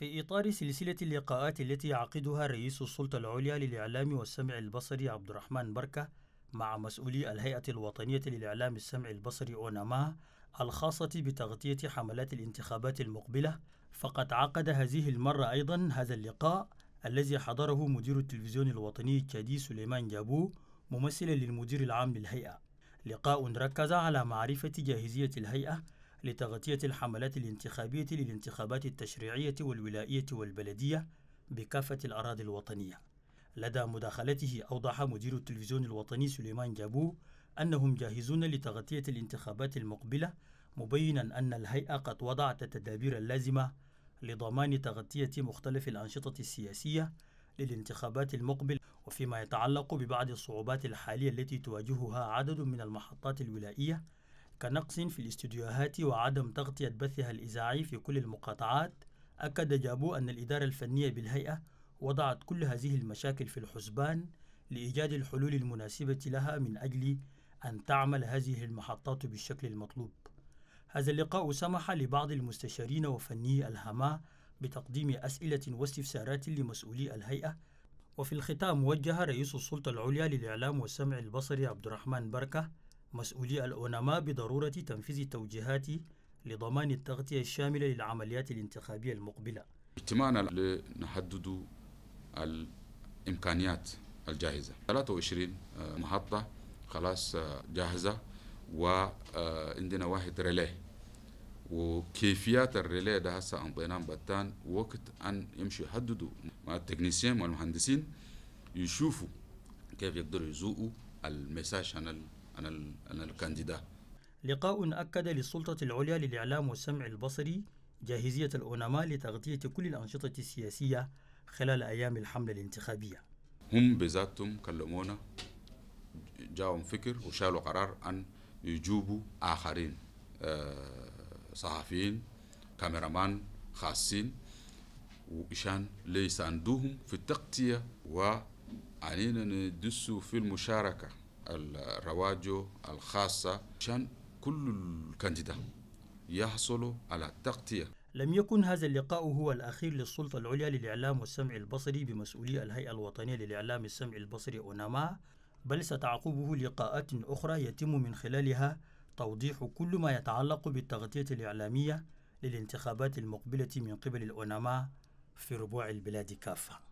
في إطار سلسلة اللقاءات التي يعقدها رئيس السلطة العليا للإعلام والسمع البصري عبد الرحمن بركة مع مسؤولي الهيئة الوطنية للإعلام السمع البصري أونما الخاصة بتغطية حملات الانتخابات المقبلة فقد عقد هذه المرة أيضا هذا اللقاء الذي حضره مدير التلفزيون الوطني الشادي سليمان جابو ممثلا للمدير العام للهيئة لقاء ركز على معرفة جاهزية الهيئة لتغطية الحملات الانتخابية للانتخابات التشريعية والولائية والبلدية بكافة الأراضي الوطنية لدى مداخلته أوضح مدير التلفزيون الوطني سليمان جابو أنهم جاهزون لتغطية الانتخابات المقبلة مبينا أن الهيئة قد وضعت التدابير اللازمة لضمان تغطية مختلف الأنشطة السياسية للانتخابات المقبل وفيما يتعلق ببعض الصعوبات الحالية التي تواجهها عدد من المحطات الولائية كنقص في الاستديوهات وعدم تغطية بثها الإذاعي في كل المقاطعات أكد جابو أن الإدارة الفنية بالهيئة وضعت كل هذه المشاكل في الحسبان لإيجاد الحلول المناسبة لها من أجل أن تعمل هذه المحطات بالشكل المطلوب هذا اللقاء سمح لبعض المستشارين وفني الهما بتقديم أسئلة واستفسارات لمسؤولي الهيئة وفي الختام وجه رئيس السلطة العليا للإعلام والسمع البصري عبد الرحمن بركة مسؤولي العلماء بضرورة تنفيذ التوجيهات لضمان التغطية الشاملة للعمليات الانتخابية المقبلة اجتماعنا لنحدد الإمكانيات الجاهزة 23 آه، محطة خلاص آه، جاهزة وعندنا آه، واحد ريليه وكيفيات الريلي ده هسه انطيناهم بتان وقت ان يمشوا يحددوا مع التكنيسيين والمهندسين يشوفوا كيف يقدروا يزوقوا المساج شانل انا انا الكانديدا لقاء اكد للسلطه العليا للاعلام والسمع البصري جاهزيه الأونما لتغطيه كل الانشطه السياسيه خلال ايام الحمله الانتخابيه هم بذاتهم كلمونا جاهم فكر وشالوا قرار ان يجوبوا اخرين آه، صحفيين كاميرامان خاصين وإشان ليساندوهم في التغطية وعنينا ندسوا في المشاركة الرواجه الخاصة عشان كل الكانديدا يحصلوا على تغطية لم يكن هذا اللقاء هو الأخير للسلطة العليا للإعلام والسمع البصري بمسؤولية الهيئة الوطنية للإعلام السمع البصري أوناما بل ستعقبه لقاءات أخرى يتم من خلالها توضيح كل ما يتعلق بالتغطية الإعلامية للانتخابات المقبلة من قبل الأوناما في ربوع البلاد كافة